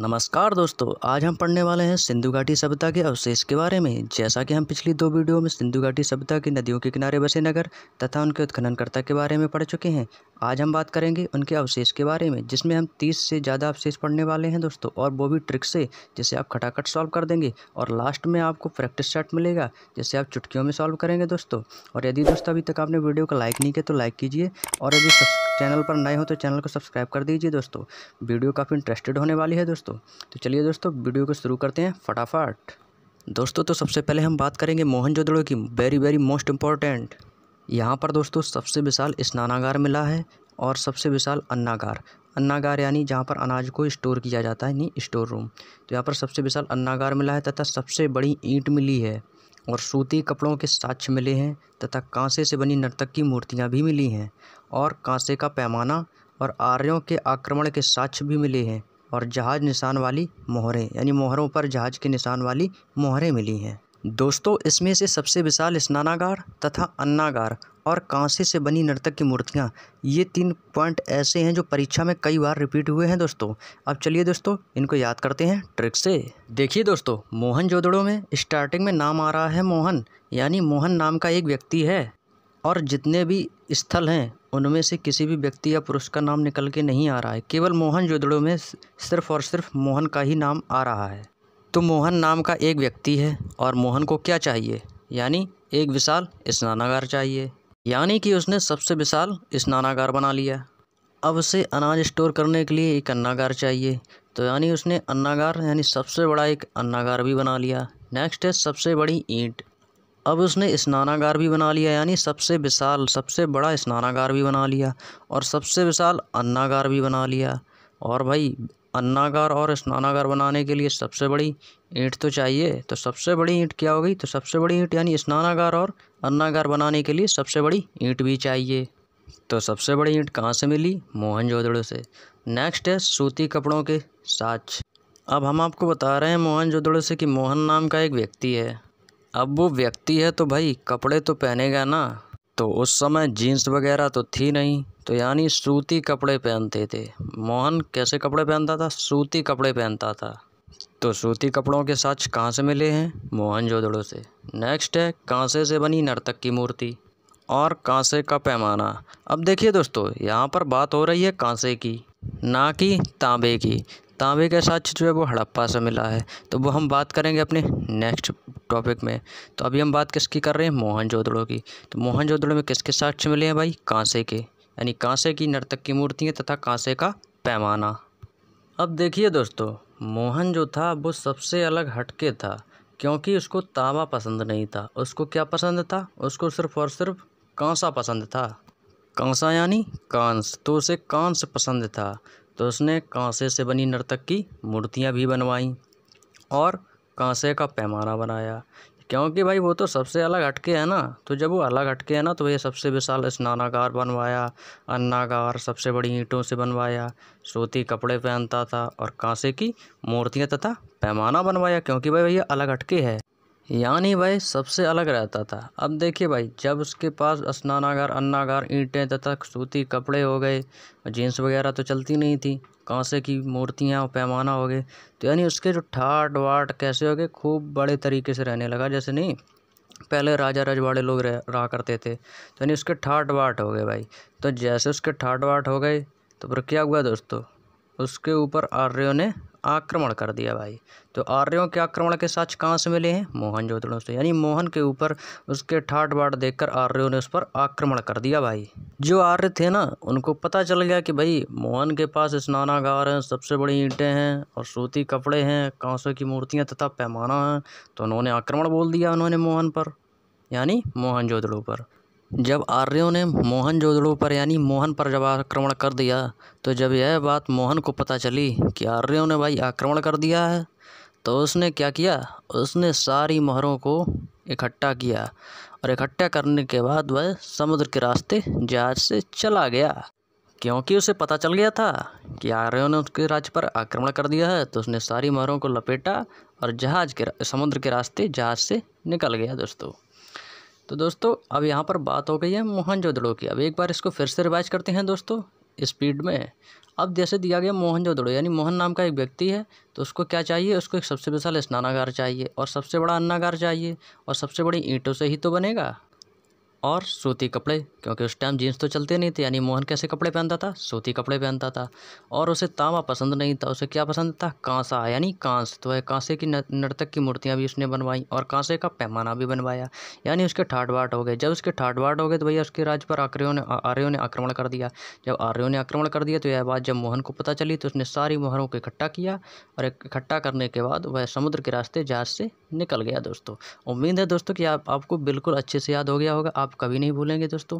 नमस्कार दोस्तों आज हम पढ़ने वाले हैं सिंधु घाटी सभ्यता के अवशेष के बारे में जैसा कि हम पिछली दो वीडियो में सिंधु घाटी सभ्यता की नदियों के किनारे बसे नगर तथा उनके उत्खननकर्ता के बारे में पढ़ चुके हैं आज हम बात करेंगे उनके अवशेष के बारे में जिसमें हम तीस से ज़्यादा अवशेष पढ़ने वाले हैं दोस्तों और वो भी ट्रिक से जिसे आप खटाखट सॉल्व कर देंगे और लास्ट में आपको प्रैक्टिस सेट मिलेगा जिसे आप चुटकियों में सॉल्व करेंगे दोस्तों और यदि दोस्तों अभी तक आपने वीडियो को लाइक नहीं किया तो लाइक कीजिए और यदि चैनल पर नए हो तो चैनल को सब्सक्राइब कर दीजिए दोस्तों वीडियो काफ़ी इंटरेस्टेड होने वाली है दोस्तों दोस्तों तो चलिए दोस्तों वीडियो को शुरू करते हैं फटाफट दोस्तों तो सबसे पहले हम बात करेंगे मोहनजोदड़ो की वेरी वेरी मोस्ट इम्पॉर्टेंट यहाँ पर दोस्तों सबसे विशाल स्नानागार मिला है और सबसे विशाल अन्नागार अन्नागार यानी जहाँ पर अनाज को स्टोर किया जाता है यानी स्टोर रूम तो यहाँ पर सबसे विशाल अन्नागार मिला है तथा सबसे बड़ी ईंट मिली है और सूती कपड़ों के साक्ष्य मिले हैं तथा कांसे से बनी नर्तक की मूर्तियाँ भी मिली हैं और कांसे का पैमाना और आर्यों के आक्रमण के साक्ष्य भी मिले हैं और जहाज निशान वाली मोहरें यानी मोहरों पर जहाज के निशान वाली मोहरें मिली हैं दोस्तों इसमें से सबसे विशाल स्नानागार तथा अन्नागार और कांसे से बनी नर्तक की मूर्तियाँ ये तीन पॉइंट ऐसे हैं जो परीक्षा में कई बार रिपीट हुए हैं दोस्तों अब चलिए दोस्तों इनको याद करते हैं ट्रिक से देखिए दोस्तों मोहन जोदड़ों में स्टार्टिंग में नाम आ रहा है मोहन यानी मोहन नाम का एक व्यक्ति है और जितने भी स्थल हैं उनमें से किसी भी व्यक्ति या पुरुष का नाम निकल के नहीं आ रहा है केवल मोहन में सिर्फ़ और सिर्फ मोहन का ही नाम आ रहा है तो मोहन नाम का एक व्यक्ति है और मोहन को क्या चाहिए यानी एक विशाल स्नानागार चाहिए यानी कि उसने सबसे विशाल स्नानागार बना लिया अब उसे अनाज स्टोर करने के लिए एक अन्नागार चाहिए तो यानी उसने अन्नागार यानी सबसे बड़ा एक अन्नागार भी बना लिया नेक्स्ट है सबसे बड़ी ईंट अब उसने स्नानागार भी बना लिया यानी सबसे विशाल सबसे बड़ा स्नानागार भी बना लिया और सबसे विशाल अन्नागार भी बना लिया और भाई अन्नागार और स्नानागार बनाने के लिए सबसे बड़ी ईंट तो चाहिए तो सबसे बड़ी ईंट क्या होगी तो सबसे बड़ी ईंट यानी स्नानागार और अन्नागार बनाने के लिए सबसे बड़ी ईंट भी चाहिए तो सबसे बड़ी ईंट कहाँ से मिली मोहन से नेक्स्ट है सूती कपड़ों के साक्ष अब हम आपको बता रहे हैं मोहन से कि मोहन नाम का एक व्यक्ति है अब वो व्यक्ति है तो भाई कपड़े तो पहनेगा ना तो उस समय जीन्स वगैरह तो थी नहीं तो यानी सूती कपड़े पहनते थे मोहन कैसे कपड़े पहनता था सूती कपड़े पहनता था तो सूती कपड़ों के साथ कहाँ से मिले हैं मोहन जोदड़ों से नेक्स्ट है कांसे से बनी नर्तक की मूर्ति और कांसे का पैमाना अब देखिए दोस्तों यहाँ पर बात हो रही है कांसे की ना कि तांबे की तांबे का साक्ष्य जो है वो हड़प्पा से मिला है तो वो हम बात करेंगे अपने नेक्स्ट टॉपिक में तो अभी हम बात किसकी कर रहे हैं मोहन जोदड़ों की तो मोहन जोदड़ों में किसके साक्ष्य मिले हैं भाई कांसे के यानी कांसे की नर्तक की मूर्तियाँ तथा कांसे का पैमाना अब देखिए दोस्तों मोहन जो था वो सबसे अलग हटके था क्योंकि उसको तांबा पसंद नहीं था उसको क्या पसंद था उसको सिर्फ और सिर्फ कांसा पसंद था कांसा यानी कांस तो उसे कांस पसंद था तो उसने कांसे से बनी नर्तक की मूर्तियाँ भी बनवाईं और कांसे का पैमाना बनाया क्योंकि भाई वो तो सबसे अलग हटके है ना तो जब वो अलग हटके है ना तो ये सबसे विशाल स्नानागार बनवाया अन्नागार सबसे बड़ी ईंटों से बनवाया सूती कपड़े पहनता था और कांसे की मूर्तियाँ तथा पैमाना बनवाया क्योंकि भाई भैया अलग हटके है यानी भाई सबसे अलग रहता था अब देखिए भाई जब उसके पास स्नानागार अन्नागार ईंटें तथा सूती कपड़े हो गए जीन्स वगैरह तो चलती नहीं थी कांसे की मूर्तियाँ और पैमाना हो गए तो यानी उसके जो ठाट वाट कैसे हो गए खूब बड़े तरीके से रहने लगा जैसे नहीं पहले राजा रजवाड़े लोग रह रहा करते थे तो यानी उसके ठाट वाट हो गए भाई तो जैसे उसके ठाट वाट हो गए तो फिर क्या हुआ दोस्तों उसके ऊपर आर्यों ने आक्रमण कर दिया भाई तो आर्यों के आक्रमण के साक्ष कहाँ से मिले हैं मोहन जोदड़ों से यानी मोहन के ऊपर उसके ठाट बाट देखकर आर्यों ने उस पर आक्रमण कर दिया भाई जो आर्य थे ना उनको पता चल गया कि भाई मोहन के पास स्नानागार हैं सबसे बड़ी ईंटें हैं और सूती कपड़े हैं कांसों की मूर्तियाँ तथा पैमाना हैं तो उन्होंने आक्रमण बोल दिया उन्होंने मोहन पर यानी मोहन जोदड़ों पर जब आर्यों ने जोदड़ो पर यानी मोहन पर जब आक्रमण कर दिया तो जब यह बात मोहन को पता चली कि आर्यों ने भाई आक्रमण कर दिया है तो उसने क्या किया उसने सारी मोहरों को इकट्ठा किया और इकट्ठा करने के बाद वह समुद्र के रास्ते जहाज से चला गया क्योंकि उसे पता चल गया था कि आर्यों ने उसके राज्य पर आक्रमण कर दिया है तो उसने सारी मोहरों को लपेटा और जहाज के समुद्र के रास्ते जहाज से निकल गया दोस्तों तो दोस्तों अब यहाँ पर बात हो गई है मोहनजोदड़ो की अब एक बार इसको फिर से रिवाइज करते हैं दोस्तों स्पीड में अब जैसे दिया गया मोहनजोदड़ो यानी मोहन नाम का एक व्यक्ति है तो उसको क्या चाहिए उसको एक सबसे विशाल स्नानागार चाहिए और सबसे बड़ा अन्नागार चाहिए और सबसे बड़ी ईंटों से ही तो बनेगा और सूती कपड़े क्योंकि उस टाइम जीन्स तो चलते नहीं थे यानी मोहन कैसे कपड़े पहनता था सूती कपड़े पहनता था और उसे तांबा पसंद नहीं था उसे क्या पसंद था कांसा यानी कांस तो वह कांसे की नर्तक की मूर्तियाँ भी उसने बनवाई और कांसे का पैमाना भी बनवाया यानी उसके ठाट बाट हो गए जब उसके ठाट बाट हो गए तो भैया उसके राज पर आर्यों ने आर्यों ने आक्रमण कर दिया जब आर्यों ने आक्रमण कर दिया तो यह बात जब मोहन को पता चली तो उसने सारी मोहरों को इकट्ठा किया और इकट्ठा करने के बाद वह समुद्र के रास्ते जहाज से निकल गया दोस्तों उम्मीद है दोस्तों कि आपको बिल्कुल अच्छे से याद हो गया होगा आप आप कभी नहीं भूलेंगे दोस्तों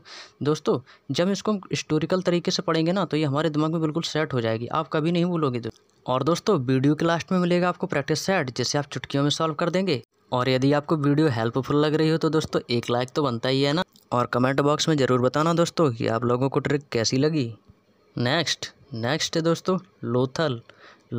दोस्तों जब इसको हम हिस्टोरिकल तरीके से पढ़ेंगे ना तो ये हमारे दिमाग में बिल्कुल सेट हो जाएगी आप कभी नहीं भूलोगे दोस्तों और दोस्तों वीडियो के लास्ट में मिलेगा आपको प्रैक्टिस सेट जिसे आप चुटकियों में सॉल्व कर देंगे और यदि आपको वीडियो हेल्पफुल लग रही हो तो दोस्तों एक लाइक तो बनता ही है ना और कमेंट बॉक्स में ज़रूर बताना दोस्तों कि आप लोगों को ट्रिक कैसी लगी नेक्स्ट नेक्स्ट है दोस्तों लोथल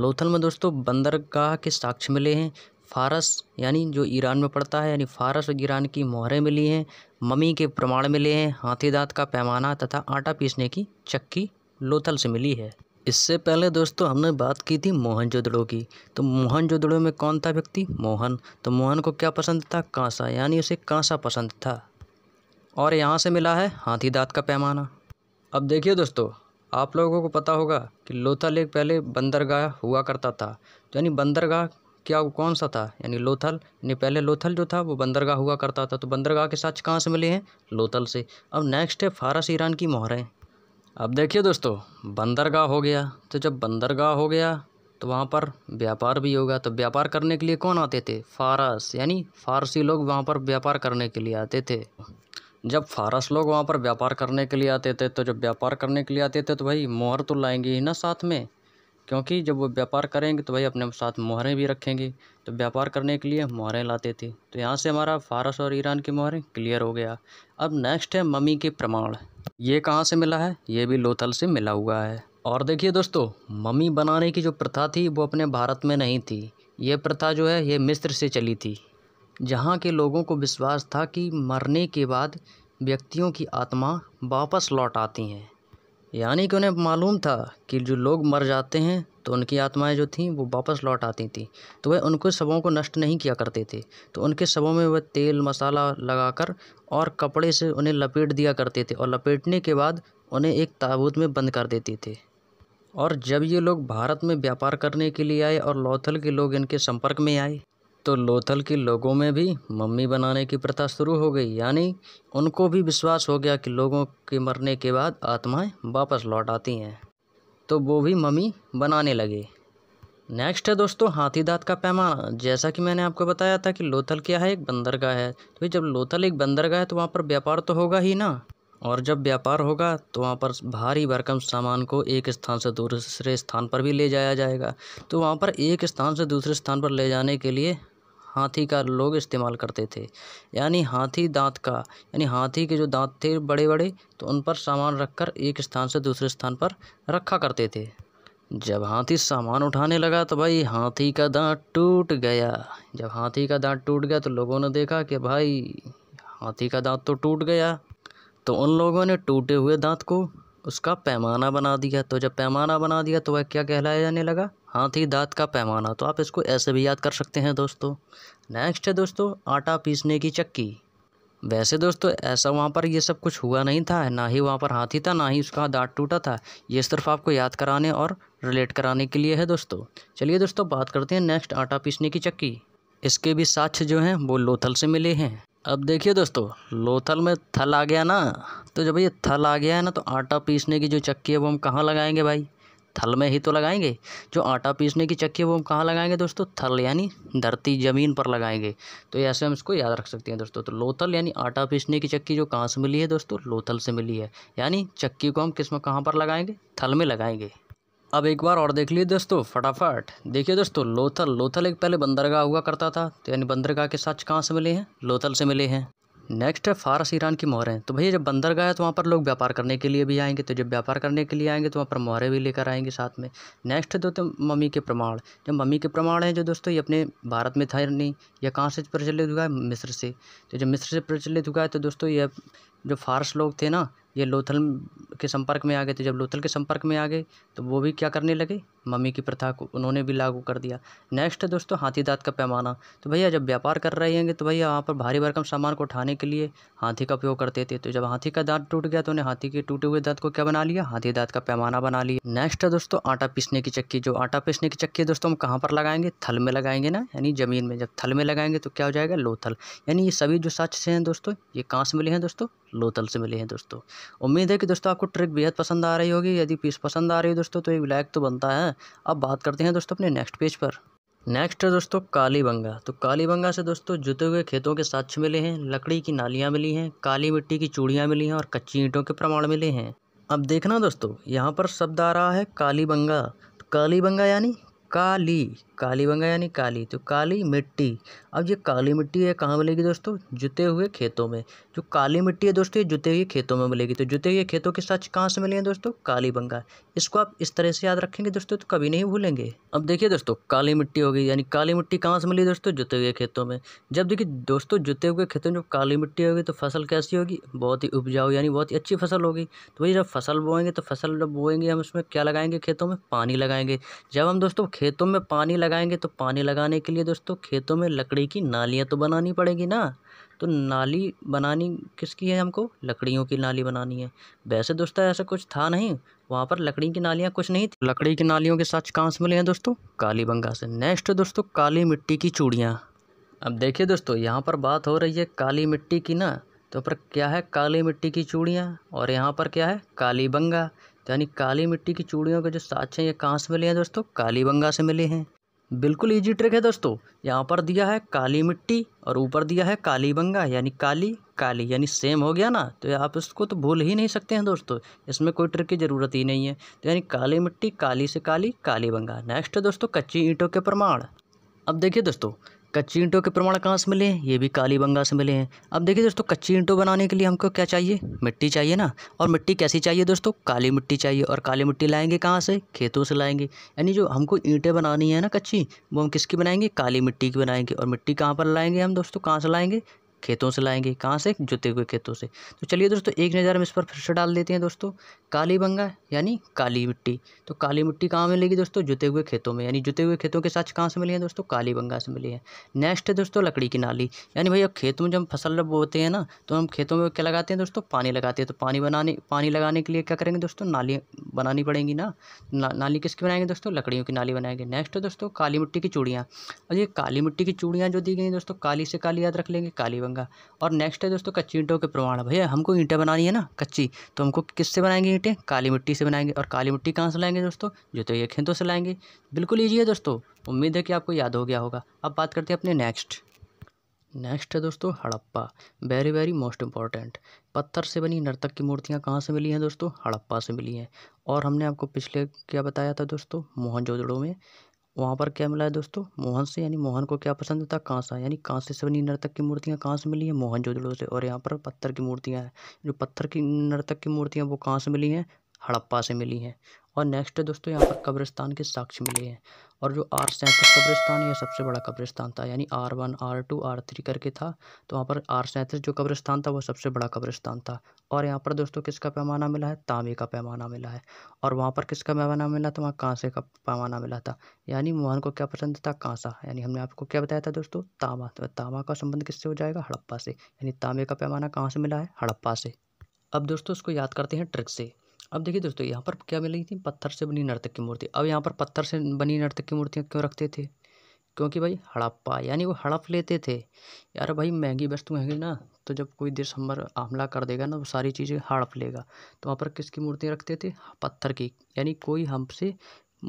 लोथल में दोस्तों बंदरगाह के साक्ष्य मिले हैं फारस यानी जो ईरान में पड़ता है यानी फारस और ईरान की मोहरें मिली हैं मम्मी के प्रमाण मिले हैं हाथी दांत का पैमाना तथा आटा पीसने की चक्की लोथल से मिली है इससे पहले दोस्तों हमने बात की थी मोहनजोदड़ो की तो मोहनजोदड़ो में कौन था व्यक्ति मोहन तो मोहन को क्या पसंद था कांसा यानी उसे कांसा पसंद था और यहाँ से मिला है हाथी दांत का पैमाना अब देखिए दोस्तों आप लोगों को पता होगा कि लोथल एक पहले बंदरगाह हुआ करता था तो यानी बंदरगाह क्या वो कौन सा था यानी लोथल यानी पहले लोथल जो था वो बंदरगाह हुआ करता था तो बंदरगाह के साथ कहाँ से मिले हैं लोथल से अब नेक्स्ट है फारस ईरान की मोहरें अब देखिए दोस्तों बंदरगाह हो गया तो जब बंदरगाह हो गया तो वहाँ पर व्यापार भी होगा तो व्यापार करने के लिए कौन आते थे फारस यानी फारसी लोग वहाँ पर व्यापार करने के लिए आते थे जब फारस लोग वहाँ पर व्यापार करने के लिए आते थे तो जब व्यापार करने के लिए आते थे तो भाई मोहर तो लाएंगे ही ना साथ में क्योंकि जब वो व्यापार करेंगे तो भाई अपने साथ मोहरें भी रखेंगे तो व्यापार करने के लिए मोहरें लाते थे तो यहाँ से हमारा फारस और ईरान की मोहरें क्लियर हो गया अब नेक्स्ट है मम्मी के प्रमाण ये कहाँ से मिला है ये भी लोथल से मिला हुआ है और देखिए दोस्तों मम्मी बनाने की जो प्रथा थी वो अपने भारत में नहीं थी ये प्रथा जो है ये मिस्र से चली थी जहाँ के लोगों को विश्वास था कि मरने के बाद व्यक्तियों की आत्मा वापस लौट आती हैं यानी कि उन्हें मालूम था कि जो लोग मर जाते हैं तो उनकी आत्माएं जो थीं वो वापस लौट आती थीं तो वह उनके शवों को नष्ट नहीं किया करते थे तो उनके शवों में वह तेल मसाला लगाकर और कपड़े से उन्हें लपेट दिया करते थे और लपेटने के बाद उन्हें एक ताबूत में बंद कर देते थे और जब ये लोग भारत में व्यापार करने के लिए आए और लोथल के लोग इनके संपर्क में आए तो लोथल के लोगों में भी मम्मी बनाने की प्रथा शुरू हो गई यानी उनको भी विश्वास हो गया कि लोगों के मरने के बाद आत्माएं वापस लौट आती हैं तो वो भी मम्मी बनाने लगे नेक्स्ट है दोस्तों हाथी दांत का पैमाना जैसा कि मैंने आपको बताया था कि लोथल क्या है एक बंदरगाह है तो जब लोथल एक बंदरगाह है तो वहाँ पर व्यापार तो होगा ही ना और जब व्यापार होगा तो वहाँ पर भारी भरकम सामान को एक स्थान से दूसरे स्थान पर भी ले जाया जाएगा तो वहाँ पर एक स्थान से दूसरे स्थान पर ले जाने के लिए हाथी का लोग इस्तेमाल करते थे यानी हाथी दांत का यानी हाथी के जो दाँत थे बड़े बड़े तो उन पर सामान रखकर एक स्थान से दूसरे स्थान पर रखा करते थे जब हाथी सामान उठाने लगा तो भाई हाथी का दांत टूट गया जब हाथी का दांत टूट गया तो लोगों ने देखा कि भाई हाथी का दांत तो टूट गया तो उन लोगों ने टूटे हुए दांत को उसका पैमाना बना दिया तो जब पैमाना बना दिया तो वह क्या कहलाया जाने लगा हाथी दांत का पैमाना तो आप इसको ऐसे भी याद कर सकते हैं दोस्तों नेक्स्ट है दोस्तों आटा पीसने की चक्की वैसे दोस्तों ऐसा वहाँ पर ये सब कुछ हुआ नहीं था ना ही वहाँ पर हाथी था ना ही उसका दांत टूटा था ये सिर्फ आपको याद कराने और रिलेट कराने के लिए है दोस्तों चलिए दोस्तों बात करते हैं नेक्स्ट आटा पीसने की चक्की इसके भी साक्ष्य जो हैं वो लोथल से मिले हैं अब देखिए दोस्तों लोथल में थल आ गया ना तो जब ये थल आ गया है ना तो आटा पीसने की जो चक्की है वो हम कहाँ लगाएंगे भाई थल में ही तो लगाएंगे जो आटा पीसने की चक्की है वो हम कहाँ लगाएंगे दोस्तों थल यानी धरती ज़मीन पर लगाएंगे तो ऐसे हम इसको याद रख सकते हैं दोस्तों तो लोथल यानी आटा पीसने की चक्की जो कहाँ से मिली है दोस्तों लोथल से मिली है यानी चक्की को हम किस में कहाँ पर लगाएंगे थल में लगाएंगे अब एक बार और देख लिए दोस्तों फटाफट देखिए दोस्तों लोथल लोथल एक पहले बंदरगाह हुआ करता था तो यानी बंदरगाह के साथ कहाँ से मिले हैं लोथल से मिले हैं नेक्स्ट है फारस ईरान की मोहरें तो भैया जब बंदरगाह है तो वहाँ पर लोग व्यापार करने के लिए भी आएंगे तो जब व्यापार करने के लिए आएंगे तो वहाँ पर मोहरें भी लेकर आएंगे साथ में नेक्स्ट है दोस्तों मम्मी के प्रमाण जब मम्मी के प्रमाण हैं जो दोस्तों ये अपने भारत में था नहीं या कहाँ से प्रचलित हुआ है मिस्र से तो जब मिस्र से प्रचलित हुआ है तो दोस्तों ये जो फारस लोग थे ना ये लोथल के संपर्क में आ गए थे जब लोथल के संपर्क में आ गए तो वो भी क्या करने लगे मम्मी की प्रथा को उन्होंने भी लागू कर दिया नेक्स्ट है दोस्तों हाथी दांत का पैमाना तो भैया जब व्यापार कर रहे होंगे तो भैया वहाँ पर भारी भरकम सामान को उठाने के लिए हाथी का उपयोग करते थे तो जब हाथी का दांत टूट गया तो उन्हें हाथी के टूटे हुए दांत को क्या बना लिया हाथी दांत का पैमाना बना लिया नेक्स्ट है दोस्तों आटा पीसने की चक्की जो आटा पीसने की चक्की है दोस्तों हम कहाँ पर लगाएंगे थल में लगाएंगे ना यानी ज़मीन में जब थल में लगाएंगे तो क्या हो जाएगा लोथल यानी ये सभी जो सच हैं दोस्तों ये कहाँ से मिले हैं दोस्तों लोथल से मिले हैं दोस्तों उम्मीद है कि दोस्तों आपको ट्रिक बेहद पसंद आ रही होगी यदि पीस पसंद आ रही हो दोस्तों तो एक लाइक तो बनता है अब बात करते हैं दोस्तों अपने नेक्स्ट पेज पर नेक्स्ट है दोस्तों कालीबंगा तो कालीबंगा से दोस्तों जुते हुए खेतों के साक्ष मिले हैं लकड़ी की नालियाँ मिली हैं काली मिट्टी की चूड़ियाँ मिली हैं और कच्ची ईंटों के प्रमाण मिले हैं अब देखना दोस्तों यहाँ पर शब्द आ रहा है कालीबंगा तो कालीबंगा यानी काली काली बन गया यानी काली तो काली मिट्टी अब ये काली मिट्टी है कहाँ मिलेगी दोस्तों जुते हुए खेतों में जो काली मिट्टी है दोस्तों ये जुते हुए खेतों में मिलेगी तो जुते हुए खेतों के साथ कहाँ से मिलेंगे दोस्तों काली बंगा इसको आप इस तरह से याद रखेंगे दोस्तों तो कभी नहीं भूलेंगे अब देखिए दोस्तों काली मिट्टी होगी यानी काली मिट्टी कहाँ से मिली दोस्तों जुते हुए खेतों में जब देखिए दोस्तों जुते हुए खेतों में जब काली मिट्टी होगी तो फसल कैसी होगी बहुत ही उपजाऊ यानी बहुत ही अच्छी फसल होगी तो भाई जब फसल बोएंगे तो फसल जब बोएंगे हम उसमें क्या लगाएंगे खेतों में पानी लगाएंगे जब हम दोस्तों खेतों में पानी लगा लगाएंगे तो पानी लगाने के लिए दोस्तों खेतों में लकड़ी की नालियाँ तो बनानी पड़ेगी ना तो नाली बनानी किसकी है हमको लकड़ियों की नाली बनानी है वैसे दोस्तों ऐसा कुछ था नहीं वहाँ पर लकड़ी की नालियाँ कुछ नहीं थी लकड़ी की नालियों के साथ कहाँ मिले हैं दोस्तों काली बंगा से नेक्स्ट दोस्तों काली मिट्टी की चूड़ियाँ अब देखिए दोस्तों यहाँ पर बात हो रही है काली मिट्टी की ना तो पर क्या है काली मिट्टी की चूड़ियाँ और यहाँ पर क्या है काली बंगा तो यानी काली मिट्टी की चूड़ियों के जो साक्ष हैं ये कहाँ से मिले हैं दोस्तों काली बंगा से मिले हैं बिल्कुल इजी ट्रिक है दोस्तों यहाँ पर दिया है काली मिट्टी और ऊपर दिया है काली बंगा यानी काली काली यानी सेम हो गया ना तो आप इसको तो भूल ही नहीं सकते हैं दोस्तों इसमें कोई ट्रिक की ज़रूरत ही नहीं है तो यानी काली मिट्टी काली से काली काली बंगा नेक्स्ट है दोस्तों कच्ची ईंटों के प्रमाण अब देखिए दोस्तों कच्ची ईंटों के प्रमाण कहाँ से मिले हैं ये भी काली बंगा से मिले हैं अब देखिए दोस्तों कच्ची ईंटों बनाने के लिए हमको क्या चाहिए मिट्टी चाहिए ना और मिट्टी कैसी चाहिए दोस्तों काली मिट्टी चाहिए और काली मिट्टी लाएंगे कहाँ से खेतों से लाएंगे यानी जो हमको ईंटें बनानी है ना कच्ची वो हम किसकी बनाएंगे काली मिट्टी की बनाएंगे और मिट्टी कहाँ पर लाएंगे हम दोस्तों कहाँ से लाएंगे खेतों से लाएंगे कहाँ से जुते हुए खेतों से तो चलिए दोस्तों एक नज़र हम इस पर फिर से डाल देते हैं दोस्तों काली बंगा यानी काली मिट्टी तो काली मिट्टी कहाँ मिलेगी दोस्तों जुते हुए खेतों में यानी जुते हुए खेतों के साथ कहाँ से मिली है दोस्तों काली बंगा से मिली है नेक्स्ट है दोस्तों लकड़ी की नाली यानी भाई अब खेत में जब फसल बोते हैं ना तो हम खेतों में क्या लगाते हैं दोस्तों पानी लगाते हैं तो पानी बनाने पानी लगाने के लिए क्या करेंगे दोस्तों नाली बनानी पड़ेंगी ना नाली किसकी बनाएंगे दोस्तों लकड़ियों की नाली बनाएंगे नेक्स्ट दोस्तों काली मिट्टी की चूड़ियाँ और ये काली मिट्टी की चूड़ियाँ जो दी गई दोस्तों काली से काली याद रख लेंगे काली गंगा और नेक्स्ट है दोस्तों कच्ची ईंटों के प्रमाण भैया हमको ईंटें बनानी है ना कच्ची तो हमको किससे बनाएंगे ईंटें काली मिट्टी से बनाएंगे और काली मिट्टी कहाँ से लाएंगे दोस्तों जो तो ये खेतों से लाएंगे बिल्कुल ईजी है दोस्तों उम्मीद है कि आपको याद हो गया होगा अब बात करते हैं अपने नेक्स्ट नेक्स्ट है दोस्तों Harappa very very most important पत्थर से बनी नर्तक की मूर्तियाँ कहाँ से मिली हैं दोस्तों हड़प्पा से मिली हैं और हमने आपको पिछले क्या बताया था दोस्तों मोहनजोदड़ो में वहाँ पर क्या मिला है दोस्तों मोहन से यानी मोहन को क्या पसंद था कांसा यानी कांसे से बनी नर्तक की मूर्तियाँ कहाँ से मिली हैं मोहन जोदड़ो से और यहाँ पर पत्थर की मूर्तियाँ हैं जो पत्थर की नर्तक की मूर्तियाँ वो कहाँ से मिली हैं हड़प्पा से मिली हैं और नेक्स्ट है दोस्तों यहाँ पर कब्रिस्तान के साक्ष्य मिले हैं और जो आर सैंतीस कब्रिस्तान यह सबसे बड़ा कब्रिस्तान था यानी R one R two R three करके था तो वहाँ पर आर सैंतीस जो कब्रिस्तान था वो सबसे बड़ा कब्रिस्तान था और यहाँ पर दोस्तों किसका पैमाना मिला है तांबे का पैमाना मिला है और वहाँ पर किसका पैमाना मिला था वहाँ कांसे का पैमाना मिला था यानी मोहन को क्या पसंद था कांसा यानी हमने आपको क्या बताया था दोस्तों तांबा तो तांबा का संबंध किससे हो जाएगा हड़प्पा से यानी तांबे का पैमाना कहाँ से मिला है हड़प्पा से अब दोस्तों उसको याद करते हैं ट्रिक से अब देखिए दोस्तों यहाँ पर क्या मिली थी पत्थर से बनी नर्तक की मूर्ति अब यहाँ पर पत्थर से बनी नर्तक की मूर्तियाँ क्यों रखते थे क्योंकि भाई हड़प्पा यानी वो हड़प लेते थे यार भाई महंगी वस्तु है ना तो जब कोई देश हम हमला कर देगा ना वो सारी चीज़ें हड़प लेगा तो वहाँ पर किसकी मूर्तियाँ रखते थे पत्थर की यानी कोई हमसे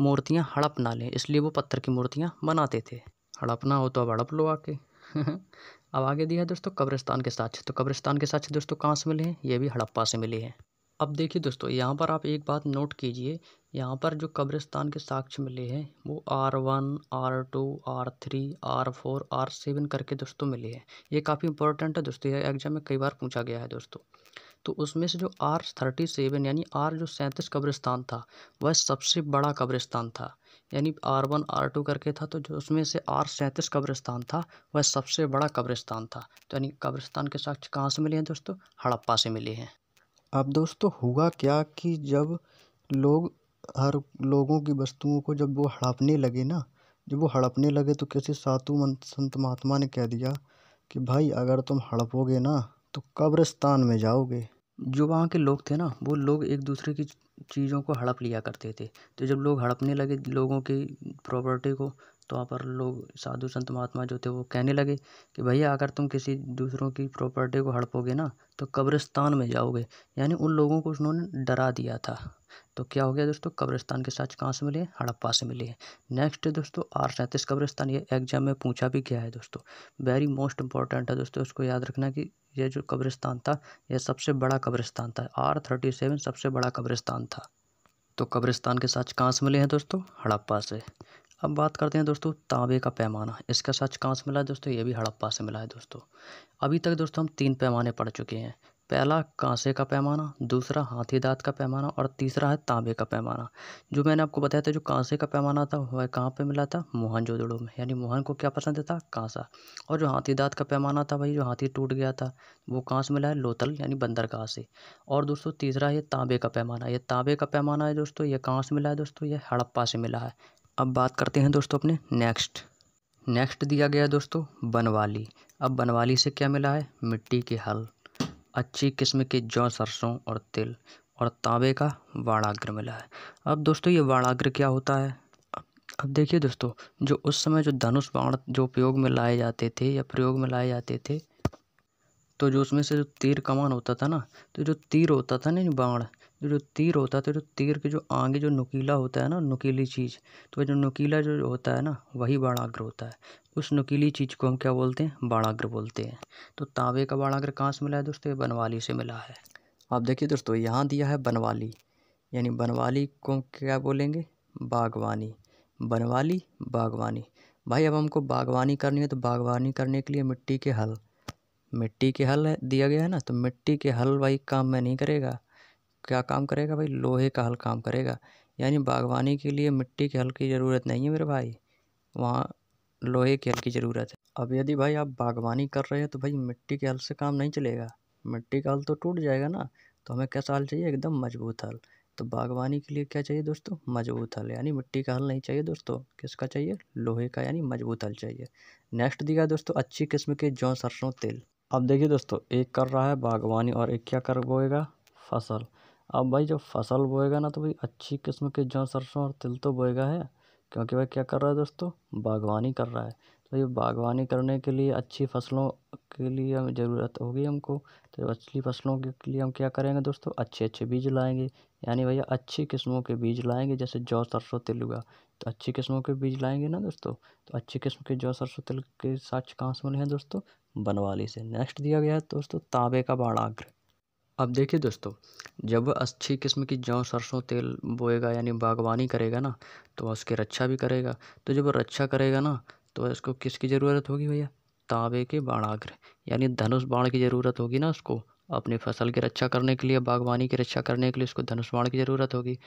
मूर्तियाँ हड़प ना लें इसलिए वो पत्थर की मूर्तियाँ बनाते थे हड़पना हो तो अब हड़प लो आके अब आगे दिया है दोस्तों कब्रिस्तान के साथ तो कब्रिस्तान के साथ दोस्तों कहाँ से मिले हैं ये भी हड़प्पा से मिले हैं अब देखिए दोस्तों यहाँ पर आप एक बात नोट कीजिए यहाँ पर जो कब्रिस्तान के साक्ष्य मिले हैं वो R one R two R three R four R seven करके दोस्तों मिले हैं ये काफ़ी इंपॉर्टेंट है दोस्तों ये एग्जाम में कई बार पूछा गया है दोस्तों तो उसमें से जो आर थर्टी सेवन यानी आर जो सैंतीस कब्रिस्तान था वह सबसे बड़ा कब्रिस्तान था यानी आर वन आर टू करके था तो जो उसमें से आर सैंतीस कब्रिस्तान था वह सबसे बड़ा कब्रिस्तान था तो यानी कब्रिस्तान के साक्ष्य कहाँ से मिले हैं दोस्तों हड़प्पा से मिले हैं अब दोस्तों हुआ क्या कि जब लोग हर लोगों की वस्तुओं को जब वो हड़पने लगे ना जब वो हड़पने लगे तो किसी सातु संत महात्मा ने कह दिया कि भाई अगर तुम हड़पोगे ना तो कब्रिस्तान में जाओगे जो वहाँ के लोग थे ना वो लोग एक दूसरे की चीज़ों को हड़प लिया करते थे तो जब लोग हड़पने लगे लोगों की प्रॉपर्टी को तो वहाँ पर लोग साधु संत महात्मा जो थे वो कहने लगे कि भैया अगर तुम किसी दूसरों की प्रॉपर्टी को हड़पोगे ना तो कब्रिस्तान में जाओगे यानी उन लोगों को उन्होंने डरा दिया था तो क्या हो गया दोस्तों कब्रिस्तान के साथ कहाँ से मिले हड़प्पा से मिले नेक्स्ट दोस्तों आर सैंतीस कब्रिस्तान ये एग्जाम में पूछा भी गया है दोस्तों वेरी मोस्ट इंपॉर्टेंट है दोस्तों उसको याद रखना कि ये जो कब्रिस्तान था यह सबसे बड़ा कब्रिस्तान था आर थर्टी सेवन सबसे बड़ा कब्रिस्तान था तो कब्रिस्तान के साथ कहाँ से मिले हैं दोस्तों हड़प्पा से अब बात करते हैं दोस्तों तांबे का पैमाना इसका सच कहाँ से मिला है दोस्तों ये भी हड़प्पा से मिला है दोस्तों अभी तक दोस्तों हम तीन पैमाने पढ़ चुके हैं पहला कांसे का पैमाना दूसरा हाथी दांत का पैमाना और तीसरा है तांबे का पैमाना जो मैंने आपको बताया था जो कांसे का पैमाना था वह कहाँ पे मिला था मोहन जोदड़ों में यानी मोहन को क्या पसंद था कांसा और जो हाथी दांत का पैमाना था भाई जो हाथी टूट गया था वो कहाँ से मिला है लोतल यानी बंदरगाह से और दोस्तों तीसरा ये तांबे का पैमाना ये तांबे का पैमाना है दोस्तों ये कहाँ से मिला है दोस्तों ये हड़प्पा से मिला है अब बात करते हैं दोस्तों अपने नेक्स्ट नेक्स्ट दिया गया दोस्तों बनवाली अब बनवाली से क्या मिला है मिट्टी के हल अच्छी किस्म के जौ सरसों और तिल और तांबे का वाणाग्र मिला है अब दोस्तों ये वाणाग्र क्या होता है अब देखिए दोस्तों जो उस समय जो धनुष बाण जो प्रयोग में लाए जाते थे या प्रयोग में लाए जाते थे तो जो उसमें से जो तीर कमान होता था ना तो जो तीर होता था ना बाण जो तीर होता है तो जो तीर के जो आगे जो नुकीला होता है ना नुकीली चीज़ तो जो नुकीला जो होता है ना वही बाणाग्र होता है उस नुकीली चीज़ को हम क्या बोलते हैं बाणाग्र बोलते हैं तो तांबे का बाणाग्र कहाँ से मिला है दोस्तों ये बनवाली से मिला है आप देखिए दोस्तों यहाँ दिया है बनवाली यानी बनवाली को क्या बोलेंगे बागवानी बनवाली बागवानी भाई अब हमको बागवानी करनी है तो बागवानी करने के लिए मिट्टी के हल मिट्टी के हल दिया गया है ना तो मिट्टी के हल भाई काम में नहीं करेगा क्या काम करेगा भाई लोहे का हल काम करेगा यानी बागवानी के लिए मिट्टी के हल की ज़रूरत नहीं है मेरे भाई वहाँ लोहे के हल की ज़रूरत है अब यदि भाई आप बागवानी कर रहे हैं तो भाई मिट्टी के हल से काम नहीं चलेगा मिट्टी का हल तो टूट जाएगा ना तो हमें कैसा हल चाहिए एकदम मजबूत हल तो बागवानी के लिए क्या चाहिए दोस्तों मजबूत हल यानी मिट्टी का हल नहीं चाहिए दोस्तों किसका चाहिए लोहे का यानी मजबूत हल चाहिए नेक्स्ट दिया दोस्तों अच्छी किस्म के जौ सरसों तेल अब देखिए दोस्तों एक कर रहा है बागवानी और एक क्या कर बोएगा फसल अब भाई जब फसल बोएगा ना तो भाई अच्छी किस्म के जौ सरसों और तिल तो बोएगा है क्योंकि भाई क्या कर रहा है दोस्तों बागवानी कर रहा है तो ये बागवानी करने के लिए अच्छी फसलों के लिए हमें ज़रूरत होगी हमको तो अच्छी फसलों के लिए हम क्या करेंगे दोस्तों अच्छे अच्छे बीज लाएंगे यानी भैया अच्छी किस्मों के बीज लाएंगे जैसे जौ सरसों तिल हुआ तो अच्छी किस्मों के बीज लाएंगे ना दोस्तों तो अच्छी किस्म के जौ सरसों तिल के साक्ष कहाँ से मिले हैं दोस्तों बनवाली से नेक्स्ट दिया गया है दोस्तों तांबे का बाड़ाग्र अब देखिए दोस्तों जब अच्छी किस्म की जौ सरसों तेल बोएगा यानी बागवानी करेगा ना तो उसकी रक्षा भी करेगा तो जब रक्षा करेगा ना तो इसको किसकी ज़रूरत होगी भैया तांबे के बाणाग्र यानी धनुष बाण की ज़रूरत होगी ना उसको अपनी फसल की रक्षा करने के लिए बागवानी की रक्षा करने के लिए उसको धनुष बाण की ज़रूरत होगी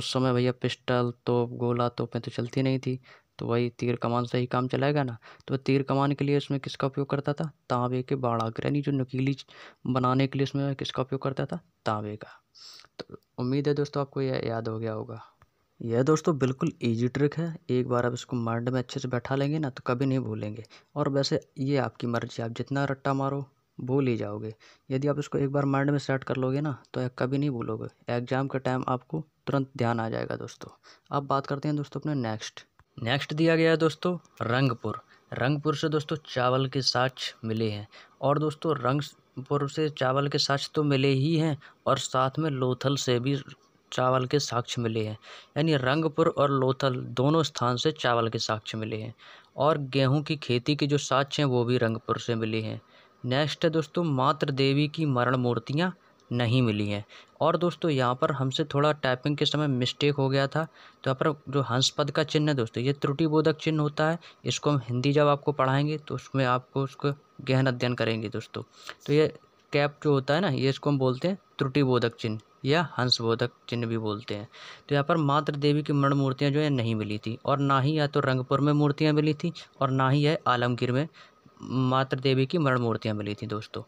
उस समय भैया पिस्टल तो गोला तोपें तो चलती नहीं थी तो वही तीर कमान से ही काम चलाएगा ना तो तीर कमान के लिए इसमें किसका उपयोग करता था तांबे के बाढ़ यानी जो नकीली बनाने के लिए इसमें किसका उपयोग करता था तांबे का तो उम्मीद है दोस्तों आपको यह याद हो गया होगा यह दोस्तों बिल्कुल इजी ट्रिक है एक बार आप इसको माइंड में अच्छे से बैठा लेंगे ना तो कभी नहीं भूलेंगे और वैसे ये आपकी मर्जी आप जितना रट्टा मारो भूल ही जाओगे यदि आप इसको एक बार माइंड में सेट कर लोगे ना तो कभी नहीं भूलोगे एग्ज़ाम के टाइम आपको तुरंत ध्यान आ जाएगा दोस्तों अब बात करते हैं दोस्तों अपने नेक्स्ट नेक्स्ट दिया गया है दोस्तों रंगपुर रंगपुर से दोस्तों चावल के साक्ष मिले हैं और दोस्तों रंगपुर से चावल के साक्ष तो मिले ही हैं और साथ में लोथल से भी चावल के साक्ष्य मिले हैं यानी रंगपुर और लोथल दोनों स्थान से चावल के साक्ष्य मिले हैं और गेहूं की खेती के जो साक्ष्य हैं वो भी रंगपुर से मिले हैं नेक्स्ट है दोस्तों मातृ देवी की मरण मूर्तियाँ नहीं मिली है और दोस्तों यहाँ पर हमसे थोड़ा टाइपिंग के समय मिस्टेक हो गया था तो यहाँ पर जो हंस पद का चिन्ह है दोस्तों ये त्रुटिबोधक चिन्ह होता है इसको हम हिंदी जब आपको पढ़ाएंगे तो उसमें आपको उसको गहन अध्ययन करेंगे दोस्तों तो ये कैप जो होता है ना ये इसको हम बोलते हैं त्रुटिबोधक चिन्ह या हंसबोधक चिन्ह भी बोलते हैं तो यहाँ पर मात्र देवी की मरण मूर्तियाँ जो है नहीं मिली थी और ना ही या तो रंगपुर में मूर्तियाँ मिली थी और ना ही यह आलमगीर में मात्र देवी की मरण मूर्तियाँ मिली थी दोस्तों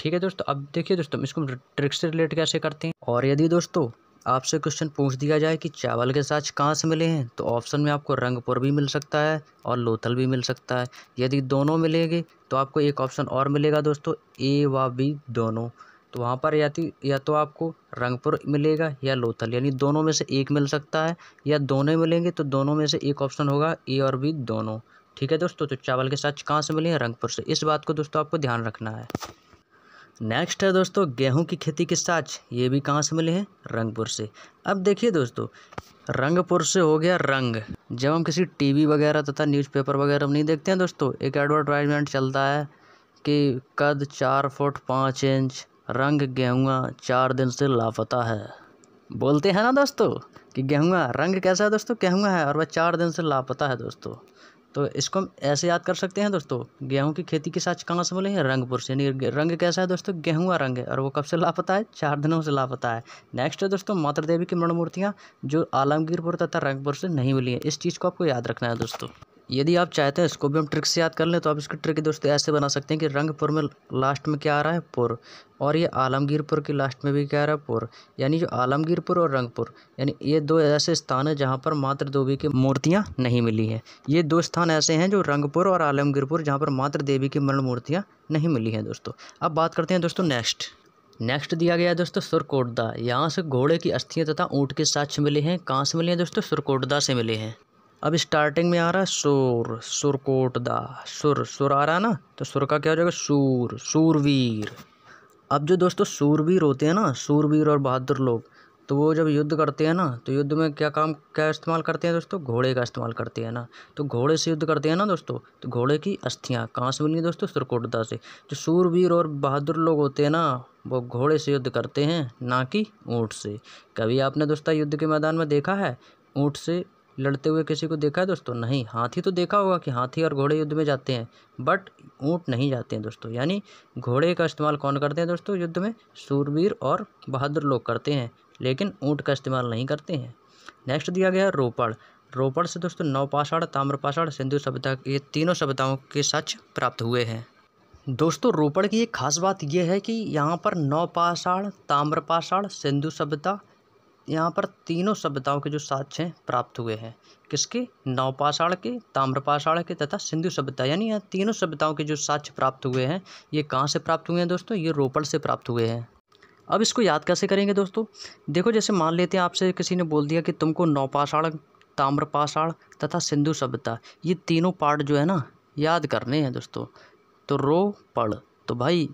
ठीक है दोस्तों अब देखिए दोस्तों इसको ट्रिक से रिलेट कैसे करते हैं और यदि दोस्तों आपसे क्वेश्चन पूछ दिया जाए कि चावल के साथ कहाँ से मिले हैं तो ऑप्शन में आपको रंगपुर भी मिल सकता है और लोथल भी मिल सकता है यदि दोनों मिलेंगे तो आपको एक ऑप्शन और मिलेगा दोस्तों ए व बी दोनों तो वहाँ पर या या तो आपको रंगपुर मिलेगा या लोथल यानी दोनों में से एक मिल सकता है या दोनों मिलेंगे तो दोनों में से एक ऑप्शन होगा ए और बी दोनों ठीक है दोस्तों तो चावल के साथ कहाँ से मिले हैं रंगपुर से इस बात को दोस्तों आपको ध्यान रखना है नेक्स्ट है दोस्तों गेहूं की खेती के साथ ये भी कहाँ से मिले हैं रंगपुर से अब देखिए दोस्तों रंगपुर से हो गया रंग जब हम किसी टीवी वगैरह तथा न्यूज़पेपर वगैरह हम नहीं देखते हैं दोस्तों एक एडवर्टाइजमेंट चलता है कि कद चार फुट पाँच इंच रंग गेहुआ चार दिन से लापता है बोलते हैं ना दोस्तों कि गेहुआ रंग कैसा है दोस्तों गेहुआ है और वह चार दिन से लापता है दोस्तों तो इसको हम ऐसे याद कर सकते हैं दोस्तों गेहूं की खेती के साथ कहाँ से बोले हैं रंगपुर से यानी रंग कैसा है दोस्तों गेहूं रंग है और वो कब से लापता है चार दिनों से लापता है नेक्स्ट है दोस्तों मातृदेवी देवी की मृण मूर्तियाँ जो आलमगीरपुर तथा रंगपुर से नहीं मिली हैं इस चीज़ को आपको याद रखना है दोस्तों यदि आप चाहते हैं इसको भी हम ट्रिक से याद कर लें तो आप इसकी ट्रिक दोस्तों ऐसे बना सकते हैं कि रंगपुर में लास्ट में क्या आ रहा है पुर और ये आलमगीरपुर की लास्ट में भी क्या आ रहा है पुर यानी जो आलमगीरपुर और रंगपुर यानी ये दो ऐसे स्थान हैं जहाँ पर मात्र देवी की मूर्तियाँ नहीं मिली हैं ये दो स्थान ऐसे हैं जो रंगपुर और आलमगीरपुर जहाँ पर मात्र देवी की मरण मूर्तियाँ नहीं मिली हैं दोस्तों अब बात करते हैं दोस्तों नेक्स्ट नेक्स्ट दिया गया है दोस्तों सुरकोटदा यहाँ से घोड़े की अस्थियाँ तथा ऊँट के साक्ष मिले हैं कहाँ से मिले हैं दोस्तों सुरकोटदा से मिले हैं अब स्टार्टिंग में आ रहा है सुर सुरकोटदा सुर सुर आ रहा है ना तो सुर का क्या हो जाएगा सूर सूरवीर अब जो दोस्तों सूरवीर होते हैं ना सूरवीर और बहादुर लोग तो वो जब युद्ध करते हैं ना तो युद्ध में क्या काम क्या इस्तेमाल करते हैं दोस्तों घोड़े का इस्तेमाल करते हैं ना तो घोड़े से युद्ध करते हैं ना दोस्तों तो घोड़े की अस्थियाँ कहाँ से मिलेंगी दोस्तों सुरकोटदा से जो सूरवीर और बहादुर लोग होते हैं ना वो घोड़े से युद्ध करते हैं ना कि ऊँट से कभी आपने दोस्तों युद्ध के मैदान में देखा है ऊँट से लड़ते हुए किसी को देखा है दोस्तों नहीं हाथी तो देखा होगा कि हाथी और घोड़े युद्ध में जाते हैं बट ऊँट नहीं जाते हैं दोस्तों यानी घोड़े का इस्तेमाल कौन करते हैं दोस्तों युद्ध में सूरवीर और बहादुर लोग करते हैं लेकिन ऊँट का इस्तेमाल नहीं करते हैं नेक्स्ट दिया गया है रोपड़ रोपड़ से दोस्तों नवपाषाण ताम्रपाषाण सिंधु सभ्यता ये तीनों सभ्यताओं के सच प्राप्त हुए हैं दोस्तों रोपड़ की एक खास बात यह है कि यहाँ पर नवपाषाण ताम्रपाषाण सिंधु सभ्यता यहाँ पर तीनों सभ्यताओं के जो साक्ष्य हैं प्राप्त हुए हैं किसके नवपाषाण के ताम्रपाषाण के तथा सिंधु सभ्यता यानी यहाँ तीनों सभ्यताओं के जो साक्ष्य प्राप्त हुए हैं ये कहाँ से प्राप्त हुए हैं दोस्तों ये रोपड़ से प्राप्त हुए हैं अब इसको याद कैसे करेंगे दोस्तों देखो जैसे मान लेते हैं आपसे किसी ने बोल दिया कि तुमको नौपाषाण ताम्रपाषाण तथा सिंधु सभ्यता ये तीनों पार्ट जो है ना याद करने हैं दोस्तों तो रो पढ़ तो भाई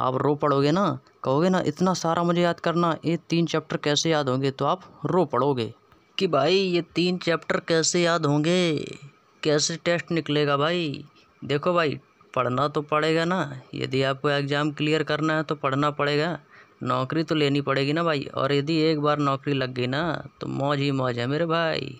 आप रो पड़ोगे ना कहोगे ना इतना सारा मुझे याद करना ये तीन चैप्टर कैसे याद होंगे तो आप रो पड़ोगे कि भाई ये तीन चैप्टर कैसे याद होंगे कैसे टेस्ट निकलेगा भाई देखो भाई पढ़ना तो पड़ेगा ना यदि आपको एग्ज़ाम क्लियर करना है तो पढ़ना पड़ेगा नौकरी तो लेनी पड़ेगी ना भाई और यदि एक बार नौकरी लग गई ना तो मौज ही मौज है मेरे भाई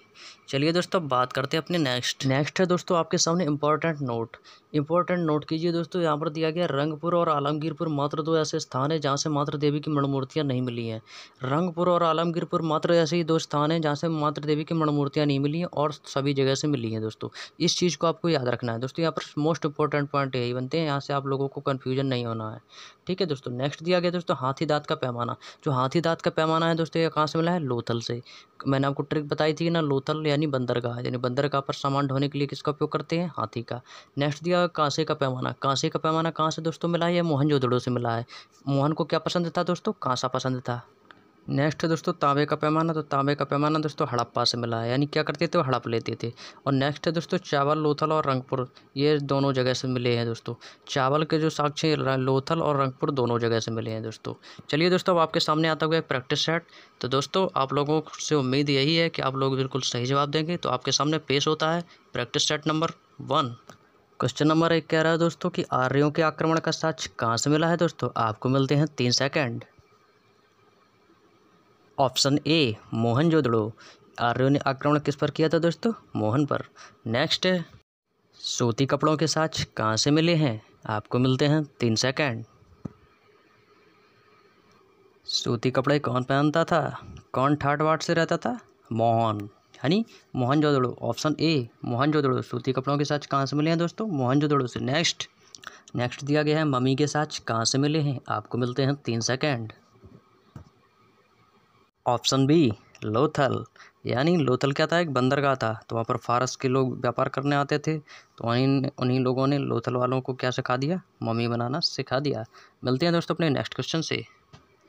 चलिए दोस्तों बात करते हैं अपने नेक्स्ट नेक्स्ट है दोस्तों आपके सामने इंपॉर्टेंट नोट इंपॉर्टेंट नोट कीजिए दोस्तों यहाँ पर दिया गया रंगपुर और आलमगीरपुर मात्र दो ऐसे स्थान हैं जहाँ से मात्र देवी की मणमूर्तियाँ नहीं मिली हैं रंगपुर और आलमगीरपुर मात्र ऐसे ही दो स्थान हैं जहाँ से मात्र देवी की मणमूर्तियाँ नहीं मिली हैं और सभी जगह से मिली हैं दोस्तों इस चीज़ को आपको याद रखना है दोस्तों यहाँ पर मोस्ट इंपॉर्टेंट पॉइंट यही बनते हैं यहाँ से आप लोगों को कन्फ्यूजन नहीं होना है ठीक है दोस्तों नेक्स्ट दिया गया दोस्तों हाथी दाँत का पैमाना जो हाथी दाँत का पैमाना है दोस्तों ये कहाँ से मिला है लोथल से मैंने आपको ट्रिक बताई थी ना लोथल या यानी बंदरगाह यानी बंदरगाह पर सामान ढोने के लिए किसका उपयोग करते हैं हाथी का नेक्स्ट दिया कांसे का पैमाना कांसे का पैमाना कहाँ से दोस्तों मिला है मोहन मोहनजोदड़ो से मिला है मोहन को क्या पसंद था दोस्तों कांसा पसंद था नेक्स्ट है दोस्तों तांबे का पैमाना तो तांबे का पैमाना दोस्तों हड़प्पा से मिला है यानी क्या करते थे हड़प लेते थे और नेक्स्ट है दोस्तों चावल लोथल और रंगपुर ये दोनों जगह से मिले हैं दोस्तों चावल के जो साक्ष्य लोथल और रंगपुर दोनों जगह से मिले हैं दोस्तों चलिए दोस्तों अब आपके सामने आता हुआ एक प्रैक्टिस सेट तो दोस्तों आप लोगों से उम्मीद यही है कि आप लोग बिल्कुल सही जवाब देंगे तो आपके सामने पेश होता है practice set number one question number एक कह रहा है दोस्तों कि आर्यों के आक्रमण का साक्ष्य कहाँ से मिला है दोस्तों आपको मिलते हैं तीन सेकेंड ऑप्शन ए मोहनजोदड़ो आर्यों ने आक्रमण किस पर किया था दोस्तों मोहन पर नेक्स्ट सूती कपड़ों के साथ कहाँ से मिले हैं आपको मिलते हैं तीन सेकंड सूती कपड़े कौन पहनता था कौन ठाट वाट से रहता था मोहन यानी मोहनजोदड़ो ऑप्शन ए मोहनजोदड़ो सूती कपड़ों के साथ कहाँ से मिले हैं दोस्तों मोहनजोदड़ो से नेक्स्ट नेक्स्ट दिया गया है मम्मी के साथ कहाँ से मिले हैं आपको मिलते हैं तीन सेकेंड ऑप्शन बी लोथल यानी लोथल क्या था एक बंदरगाह था तो वहाँ पर फारस के लोग व्यापार करने आते थे तो वहीं उन्हीं लोगों ने लोथल वालों को क्या सिखा दिया मम्मी बनाना सिखा दिया मिलते हैं दोस्तों अपने नेक्स्ट क्वेश्चन से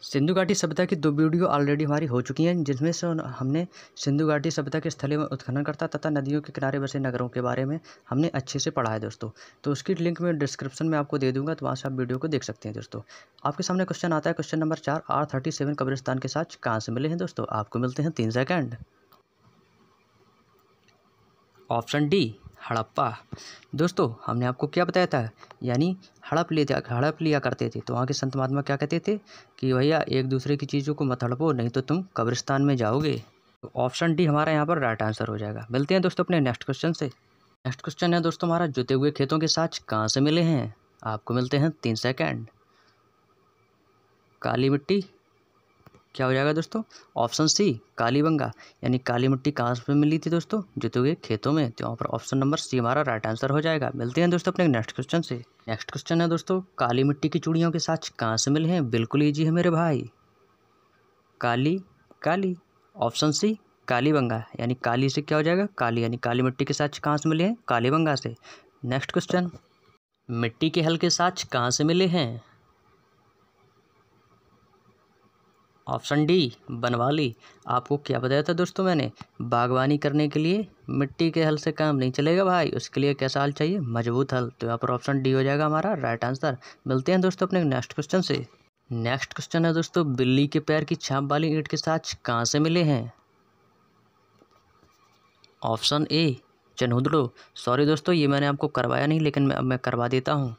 सिंधु घाटी सभ्यता की दो वीडियो ऑलरेडी हमारी हो चुकी हैं जिसमें से हमने सिंधु घाटी सभ्यता के में उत्खनन करता तथा नदियों के किनारे बसे नगरों के बारे में हमने अच्छे से पढ़ा है दोस्तों तो उसकी लिंक मैं डिस्क्रिप्शन में आपको दे दूंगा तो वहाँ से आप वीडियो को देख सकते हैं दोस्तों आपके सामने क्वेश्चन आता है क्वेश्चन नंबर चार आर थर्टी सेवन कब्रिस्तान के साथ कहाँ से मिले हैं दोस्तों आपको मिलते हैं तीन सेकेंड ऑप्शन डी हड़प्पा दोस्तों हमने आपको क्या बताया था यानी हड़प लिया हड़प लिया करते थे तो वहाँ के संत महात्मा क्या कहते थे कि भैया एक दूसरे की चीज़ों को मत हड़पो नहीं तो तुम कब्रिस्तान में जाओगे ऑप्शन डी हमारा यहाँ पर राइट आंसर हो जाएगा मिलते हैं दोस्तों अपने नेक्स्ट क्वेश्चन से नेक्स्ट क्वेश्चन है दोस्तों हमारा जुते हुए खेतों के साथ कहाँ से मिले हैं आपको मिलते हैं तीन सेकेंड काली मिट्टी क्या हो जाएगा दोस्तों ऑप्शन सी काली बंगा यानी काली मिट्टी कहाँ से मिली थी दोस्तों जीतू के खेतों में तो वहाँ पर ऑप्शन नंबर सी हमारा राइट आंसर हो जाएगा मिलते हैं दोस्तों अपने नेक्स्ट क्वेश्चन से नेक्स्ट क्वेश्चन है दोस्तों काली मिट्टी की चूड़ियों के साथ कहाँ से मिले हैं बिल्कुल ईजी है मेरे भाई काली काली ऑप्शन सी काली बंगा यानी काली से क्या हो जाएगा काली यानी काली मिट्टी के साथ कहाँ से मिले हैं काली बंगा से नेक्स्ट क्वेश्चन मिट्टी के हल के साक्ष कहाँ से मिले हैं ऑप्शन डी बनवाली आपको क्या बताया था दोस्तों मैंने बागवानी करने के लिए मिट्टी के हल से काम नहीं चलेगा भाई उसके लिए कैसा हल चाहिए मजबूत हल तो यहाँ पर ऑप्शन डी हो जाएगा हमारा राइट आंसर मिलते हैं दोस्तों अपने नेक्स्ट क्वेश्चन से नेक्स्ट क्वेश्चन है दोस्तों बिल्ली के पैर की छाप वाली ईंट के साथ कहाँ से मिले हैं ऑप्शन ए चनहुदड़ो सॉरी दोस्तों ये मैंने आपको करवाया नहीं लेकिन मैं अब मैं करवा देता हूँ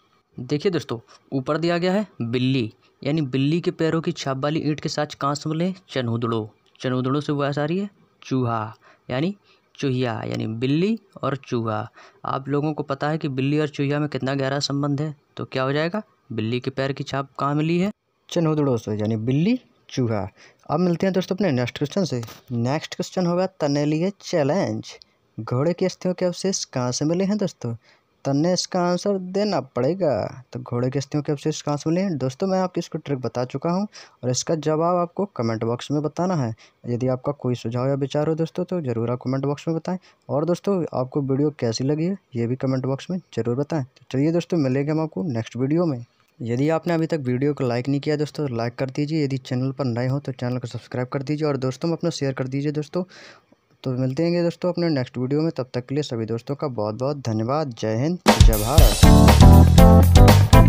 देखिए दोस्तों ऊपर दिया गया है बिल्ली यानी बिल्ली के पैरों की छाप वाली ईंट के साथ कांस बोले चनहुदड़ो चनहुदड़ो से वह आ रही है चूहा यानी चूहिया यानी बिल्ली और चूहा आप लोगों को पता है कि बिल्ली और चूहिया में कितना गहरा संबंध है तो क्या हो जाएगा बिल्ली के पैर की छाप कहाँ मिली है चनहुदड़ो से यानी बिल्ली चूहा अब मिलते हैं दोस्तों अपने नेक्स्ट क्वेश्चन से नेक्स्ट क्वेश्चन होगा तने है चैलेंज घोड़े के अस्थियों के अवशेष कहाँ से मिले हैं दोस्तों तन्ने इसका आंसर देना पड़ेगा तो घोड़े की के अवशेष कहाँ से मिले हैं दोस्तों मैं आपको इसको ट्रिक बता चुका हूँ और इसका जवाब आपको कमेंट बॉक्स में बताना है यदि आपका कोई सुझाव या विचार हो दोस्तों तो ज़रूर आप कमेंट बॉक्स में बताएं और दोस्तों आपको वीडियो कैसी लगी है ये भी कमेंट बॉक्स में ज़रूर बताएँ तो चलिए दोस्तों मिलेंगे हम आपको नेक्स्ट वीडियो में यदि आपने अभी तक वीडियो को लाइक नहीं किया दोस्तों लाइक कर दीजिए यदि चैनल पर नए हो तो चैनल को सब्सक्राइब कर दीजिए और दोस्तों में अपना शेयर कर दीजिए दोस्तों तो मिलते हैं दोस्तों अपने नेक्स्ट वीडियो में तब तक के लिए सभी दोस्तों का बहुत बहुत धन्यवाद जय हिंद जय भारत